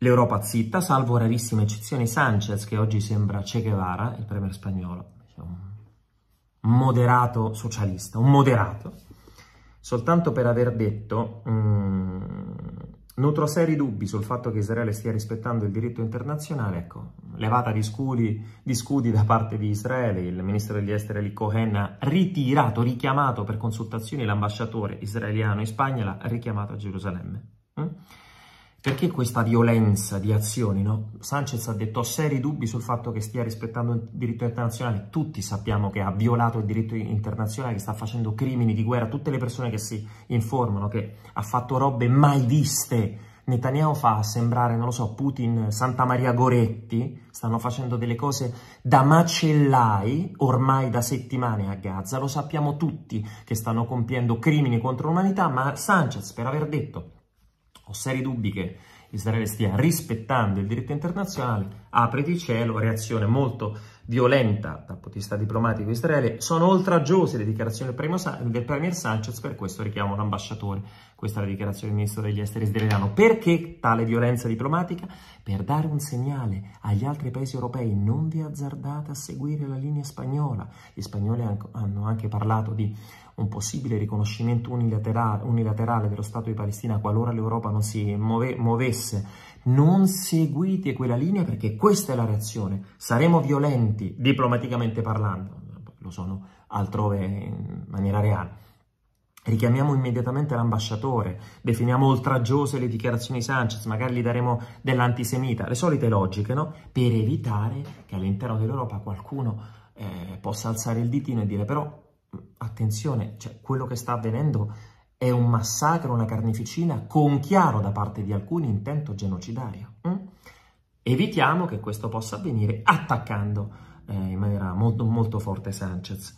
L'Europa zitta, salvo rarissime eccezioni Sanchez, che oggi sembra Che Guevara, il premier spagnolo, cioè un moderato socialista, un moderato, soltanto per aver detto mm, nutro seri dubbi sul fatto che Israele stia rispettando il diritto internazionale, ecco, levata di scudi, di scudi da parte di Israele, il ministro degli esteri Ali Cohen ha ritirato, richiamato per consultazioni l'ambasciatore israeliano in Spagna, l'ha richiamato a Gerusalemme. Perché questa violenza di azioni? No? Sanchez ha detto ho seri dubbi sul fatto che stia rispettando il diritto internazionale. Tutti sappiamo che ha violato il diritto internazionale, che sta facendo crimini di guerra. Tutte le persone che si informano che ha fatto robe mai viste. Netanyahu fa sembrare, non lo so, Putin, Santa Maria Goretti, stanno facendo delle cose da macellai ormai da settimane a Gaza, lo sappiamo tutti che stanno compiendo crimini contro l'umanità, ma Sanchez per aver detto ho seri dubbi che Israele stia rispettando il diritto internazionale, apriti il cielo, reazione molto violenta la potestà diplomatica di Israele, sono oltraggiose le dichiarazioni del, Premier Sanchez, per questo richiamo l'ambasciatore. Questa è la dichiarazione del ministro degli esteri israeliano. Perché tale violenza diplomatica? Per dare un segnale agli altri paesi europei, non vi azzardate a seguire la linea spagnola. Gli spagnoli hanno anche parlato di un possibile riconoscimento unilaterale, unilaterale dello Stato di Palestina qualora l'Europa non si muove, muovesse non seguite quella linea perché questa è la reazione, saremo violenti diplomaticamente parlando, lo sono altrove in maniera reale. Richiamiamo immediatamente l'ambasciatore, definiamo oltraggiose le dichiarazioni di Sanchez, magari gli daremo dell'antisemita, le solite logiche, no? Per evitare che all'interno dell'Europa qualcuno eh, possa alzare il ditino e dire però attenzione, cioè, quello che sta avvenendo è un massacro, una carneficina con chiaro da parte di alcuni intento genocidario. Mm? Evitiamo che questo possa avvenire attaccando eh, in maniera molto, molto forte Sanchez.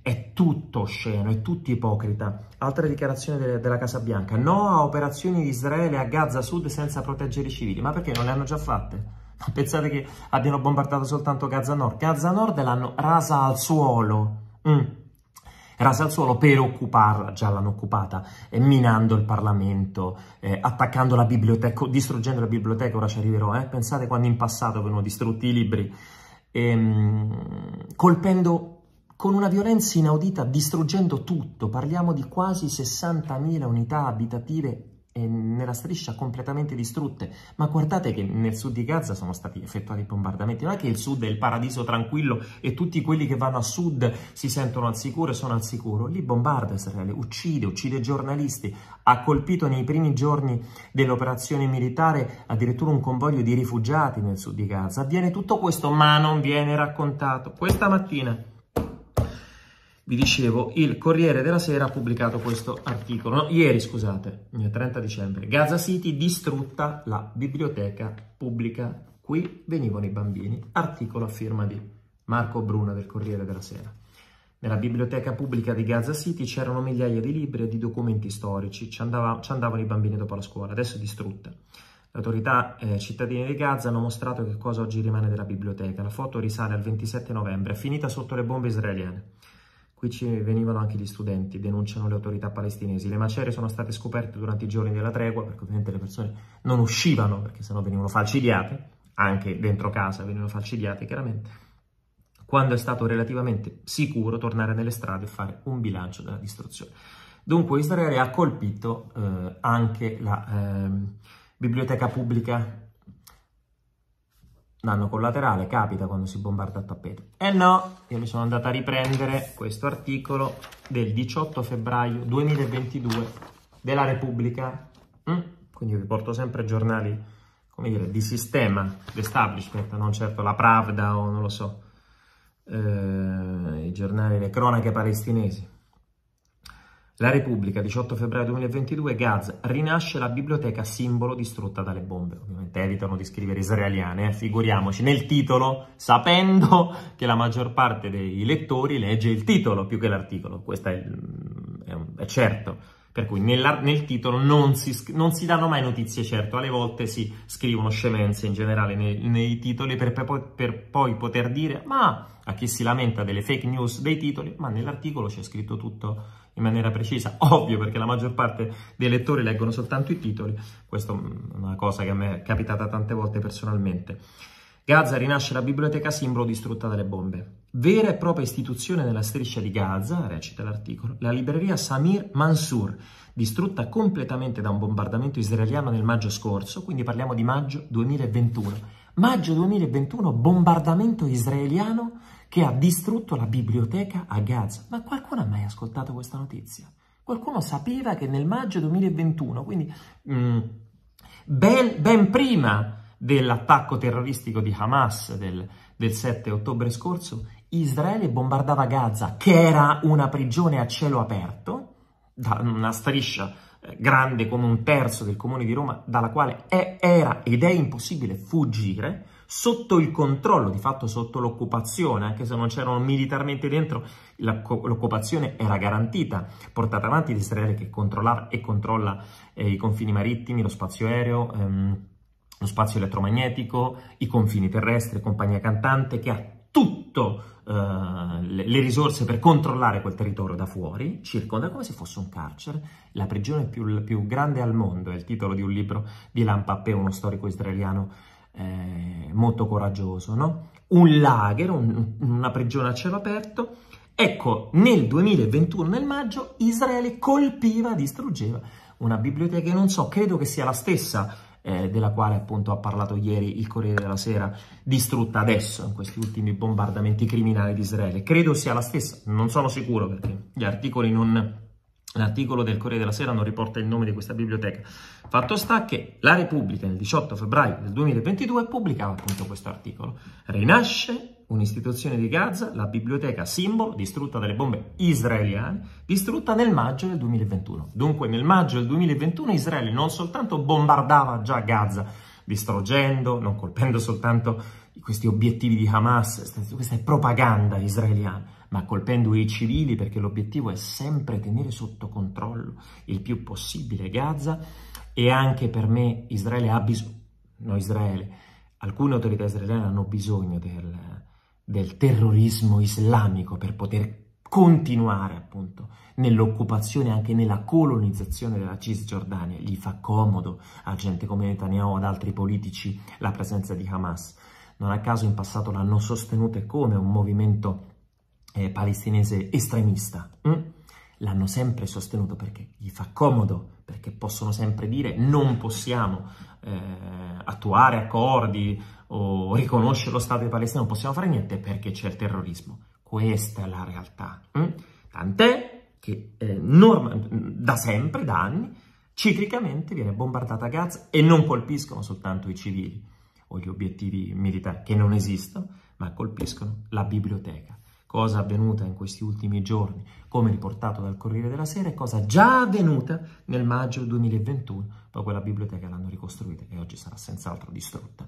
È tutto osceno, è tutto ipocrita. Altra dichiarazione de- della Casa Bianca. No a operazioni di Israele a Gaza Sud senza proteggere i civili. Ma perché non le hanno già fatte? Pensate che abbiano bombardato soltanto Gaza Nord. Gaza Nord l'hanno rasa al suolo. Mm rasa al suolo per occuparla, già l'hanno occupata, eh, minando il Parlamento, eh, attaccando la biblioteca, distruggendo la biblioteca, ora ci arriverò, eh? pensate quando in passato venivano distrutti i libri, ehm, colpendo con una violenza inaudita, distruggendo tutto, parliamo di quasi 60.000 unità abitative e nella striscia completamente distrutte. Ma guardate che nel sud di Gaza sono stati effettuati bombardamenti. Non è che il sud è il paradiso tranquillo e tutti quelli che vanno a sud si sentono al sicuro e sono al sicuro. Lì bombarda Israele, uccide, uccide giornalisti. Ha colpito nei primi giorni dell'operazione militare addirittura un convoglio di rifugiati nel sud di Gaza. Avviene tutto questo, ma non viene raccontato. Questa mattina vi dicevo, il Corriere della Sera ha pubblicato questo articolo, no, ieri scusate, il 30 dicembre, Gaza City distrutta la biblioteca pubblica, qui venivano i bambini, articolo a firma di Marco Bruna del Corriere della Sera. Nella biblioteca pubblica di Gaza City c'erano migliaia di libri e di documenti storici, ci, andava, ci andavano i bambini dopo la scuola, adesso è distrutta. Le autorità eh, cittadine di Gaza hanno mostrato che cosa oggi rimane della biblioteca. La foto risale al 27 novembre, è finita sotto le bombe israeliane. Qui ci venivano anche gli studenti, denunciano le autorità palestinesi. Le macerie sono state scoperte durante i giorni della tregua, perché ovviamente le persone non uscivano, perché sennò venivano falcidiate, anche dentro casa venivano falcidiate chiaramente, quando è stato relativamente sicuro tornare nelle strade e fare un bilancio della distruzione. Dunque Israele ha colpito eh, anche la eh, biblioteca pubblica danno collaterale capita quando si bombarda a tappeto. E no, io mi sono andata a riprendere questo articolo del 18 febbraio 2022 della Repubblica. Mm? Quindi vi porto sempre giornali, come dire, di sistema, l'establishment, non certo la Pravda o non lo so, eh, i giornali, le cronache palestinesi. La Repubblica, 18 febbraio 2022, Gaz, rinasce la biblioteca simbolo distrutta dalle bombe. Ovviamente evitano di scrivere israeliane, eh? figuriamoci, nel titolo, sapendo che la maggior parte dei lettori legge il titolo più che l'articolo. Questo è, è, è, certo. Per cui nel, nel titolo non si, non si, danno mai notizie, certo, alle volte si scrivono scemenze in generale nei, nei titoli per, per, per poi poter dire ma a chi si lamenta delle fake news dei titoli, ma nell'articolo c'è scritto tutto in maniera precisa, ovvio perché la maggior parte dei lettori leggono soltanto i titoli, questa è una cosa che a me è capitata tante volte personalmente. Gaza rinasce la biblioteca simbolo distrutta dalle bombe. Vera e propria istituzione nella striscia di Gaza, recita l'articolo, la libreria Samir Mansour, distrutta completamente da un bombardamento israeliano nel maggio scorso, quindi parliamo di maggio 2021. Maggio 2021, bombardamento israeliano che ha distrutto la biblioteca a Gaza. Ma qualcuno ha mai ascoltato questa notizia? Qualcuno sapeva che nel maggio 2021, quindi mh, mm, ben, ben, prima dell'attacco terroristico di Hamas del, del 7 ottobre scorso, Israele bombardava Gaza, che era una prigione a cielo aperto, da una striscia eh, grande come un terzo del comune di Roma, dalla quale è, era ed è impossibile fuggire, sotto il controllo, di fatto sotto l'occupazione, anche se non c'erano militarmente dentro, l'occupazione era garantita, portata avanti da Israele che controlla e controlla eh, i confini marittimi, lo spazio aereo, ehm, lo spazio elettromagnetico, i confini terrestri, compagnia cantante, che ha tutto eh, le risorse per controllare quel territorio da fuori, circonda come se fosse un carcere, la prigione più, più grande al mondo, è il titolo di un libro di Lampapé, uno storico israeliano eh, molto coraggioso, no? un lager, un, una prigione a cielo aperto. Ecco, nel 2021, nel maggio, Israele colpiva, distruggeva una biblioteca che non so, credo che sia la stessa eh, della quale appunto ha parlato ieri il Corriere della Sera, distrutta adesso in questi ultimi bombardamenti criminali di Israele. Credo sia la stessa, non sono sicuro perché gli articoli non, L'articolo del Corriere della Sera non riporta il nome di questa biblioteca. Fatto sta che la Repubblica, nel 18 febbraio del 2022, pubblicava appunto questo articolo. Rinasce un'istituzione di Gaza, la biblioteca simbolo, distrutta dalle bombe israeliane, distrutta nel maggio del 2021. Dunque nel maggio del 2021 Israele non soltanto bombardava già Gaza, distruggendo, non colpendo soltanto questi obiettivi di Hamas, questa è propaganda israeliana, ma colpendo i civili perché l'obiettivo è sempre tenere sotto controllo il più possibile Gaza e anche per me Israele ha bisogno, no Israele, alcune autorità israeliane hanno bisogno del, del terrorismo islamico per poter continuare appunto nell'occupazione, anche nella colonizzazione della Cisgiordania. Gli fa comodo a gente come Netanyahu, ad altri politici, la presenza di Hamas. Non a caso in passato l'hanno sostenuta come un movimento eh, palestinese estremista. Mm? L'hanno sempre sostenuto perché gli fa comodo, perché possono sempre dire non possiamo eh, attuare accordi o riconoscere lo Stato di Palestina, non possiamo fare niente perché c'è il terrorismo. Questa è la realtà. Mm? Tant'è che eh, norma, da sempre, da anni, ciclicamente viene bombardata Gaza e non colpiscono soltanto i civili o gli obiettivi militari che non esistono, ma colpiscono la biblioteca cosa avvenuta in questi ultimi giorni, come riportato dal Corriere della Sera, e cosa già avvenuta nel maggio 2021, dopo quella biblioteca l'hanno ricostruita e oggi sarà senz'altro distrutta.